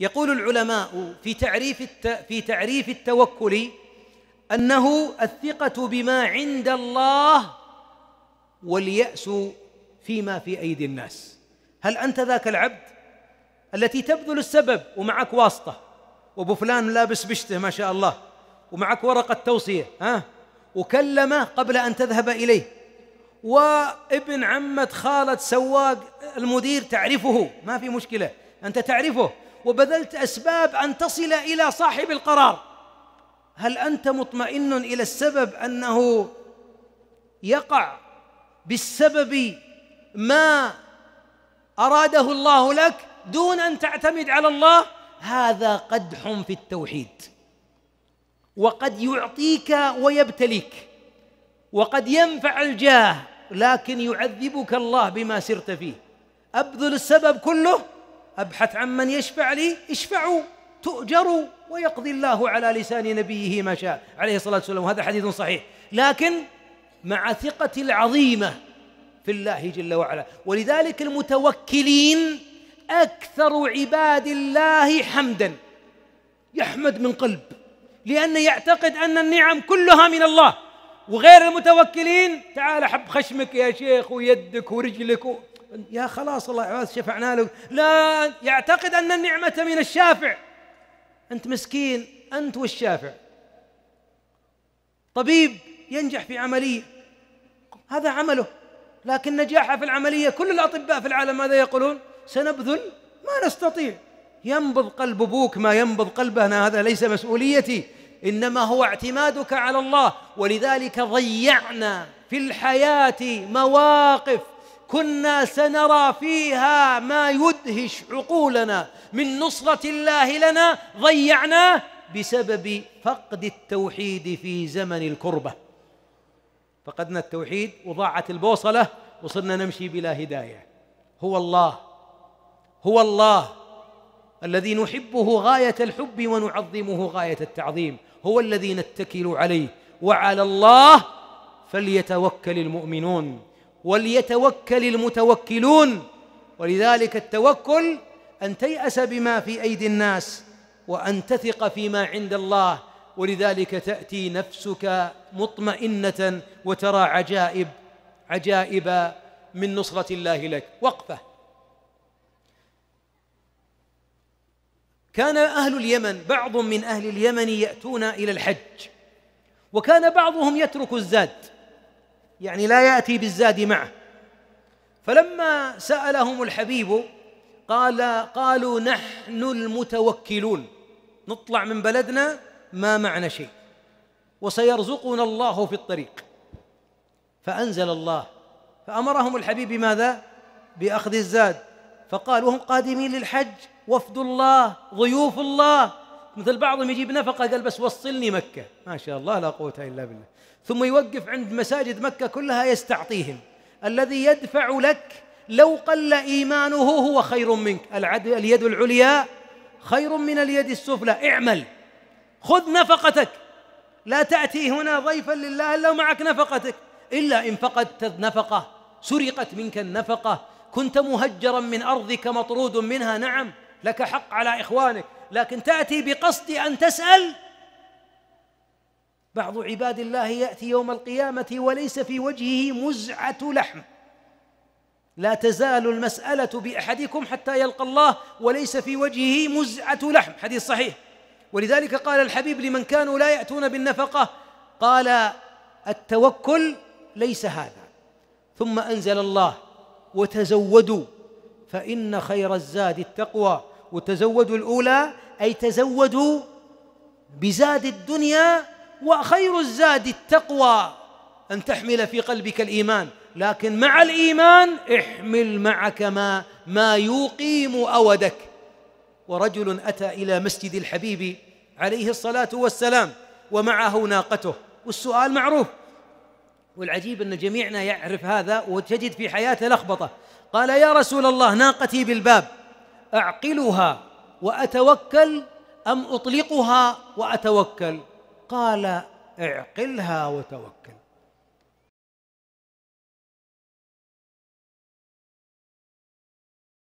يقول العلماء في تعريف الت... في تعريف التوكل انه الثقه بما عند الله والياس فيما في ايدي الناس هل انت ذاك العبد التي تبذل السبب ومعك واسطه وابو فلان لابس بشته ما شاء الله ومعك ورقه توصيه ها وكلمه قبل ان تذهب اليه وابن عمه خاله سواق المدير تعرفه ما في مشكله انت تعرفه وبذلت أسباب أن تصل إلى صاحب القرار هل أنت مطمئن إلى السبب أنه يقع بالسبب ما أراده الله لك دون أن تعتمد على الله هذا قدح في التوحيد وقد يعطيك ويبتليك وقد ينفع الجاه لكن يعذبك الله بما سرت فيه أبذل السبب كله أبحث عن من يشفع لي اشفعوا تؤجروا ويقضي الله على لسان نبيه ما شاء عليه الصلاة والسلام وهذا حديث صحيح لكن مع ثقة العظيمة في الله جل وعلا ولذلك المتوكلين أكثر عباد الله حمدا يحمد من قلب لأن يعتقد أن النعم كلها من الله وغير المتوكلين تعال حب خشمك يا شيخ ويدك ورجلك يا خلاص الله عز شفعنا له لا يعتقد أن النعمة من الشافع أنت مسكين أنت والشافع طبيب ينجح في عملية هذا عمله لكن نجاحه في العملية كل الأطباء في العالم ماذا يقولون سنبذل ما نستطيع ينبض قلب أبوك ما ينبض قلبنا هذا ليس مسؤوليتي إنما هو اعتمادك على الله ولذلك ضيعنا في الحياة مواقف كنا سنرى فيها ما يدهش عقولنا من نصرة الله لنا ضيعناه بسبب فقد التوحيد في زمن الكربة فقدنا التوحيد وضاعت البوصلة وصرنا نمشي بلا هداية هو الله هو الله الذي نحبه غاية الحب ونعظمه غاية التعظيم هو الذي نتكل عليه وعلى الله فليتوكل المؤمنون وليتوكل المتوكلون ولذلك التوكل ان تياس بما في ايدي الناس وان تثق فيما عند الله ولذلك تاتي نفسك مطمئنه وترى عجائب عجائب من نصره الله لك وقفه كان اهل اليمن بعض من اهل اليمن ياتون الى الحج وكان بعضهم يترك الزاد يعني لا ياتي بالزاد معه فلما سالهم الحبيب قال قالوا نحن المتوكلون نطلع من بلدنا ما معنا شيء وسيرزقنا الله في الطريق فانزل الله فامرهم الحبيب بماذا باخذ الزاد فقال وهم قادمين للحج وفد الله ضيوف الله مثل بعضهم يجيب نفقة قال بس وصلني مكة ما شاء الله لا قوة إلا بالله ثم يوقف عند مساجد مكة كلها يستعطيهم الذي يدفع لك لو قل إيمانه هو خير منك اليد العليا خير من اليد السفلى اعمل خذ نفقتك لا تأتي هنا ضيفا لله إلا معك نفقتك إلا إن فقدت النفقة سرقت منك النفقة كنت مهجرا من أرضك مطرود منها نعم لك حق على إخوانك لكن تأتي بقصد أن تسأل بعض عباد الله يأتي يوم القيامة وليس في وجهه مزعة لحم لا تزال المسألة بأحدكم حتى يلقى الله وليس في وجهه مزعة لحم حديث صحيح ولذلك قال الحبيب لمن كانوا لا يأتون بالنفقة قال التوكل ليس هذا ثم أنزل الله وتزودوا فإن خير الزاد التقوى وتزودوا الأولى أي تزودوا بزاد الدنيا وخير الزاد التقوى أن تحمل في قلبك الإيمان لكن مع الإيمان احمل معك ما ما يقيم أودك ورجل أتى إلى مسجد الحبيب عليه الصلاة والسلام ومعه ناقته والسؤال معروف والعجيب أن جميعنا يعرف هذا وتجد في حياته لخبطة قال يا رسول الله ناقتي بالباب أعقلها وأتوكل أم أطلقها وأتوكل قال اعقلها وتوكل